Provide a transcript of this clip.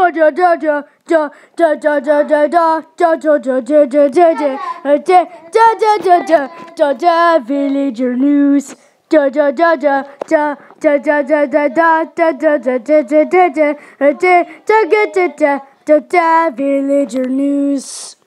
Georgia, Georgia, Georgia, Georgia, Georgia, Georgia, Georgia, Georgia, Georgia, Georgia, Villager News. Georgia, Georgia, Georgia, Georgia, Georgia, Georgia, Georgia, Villager News.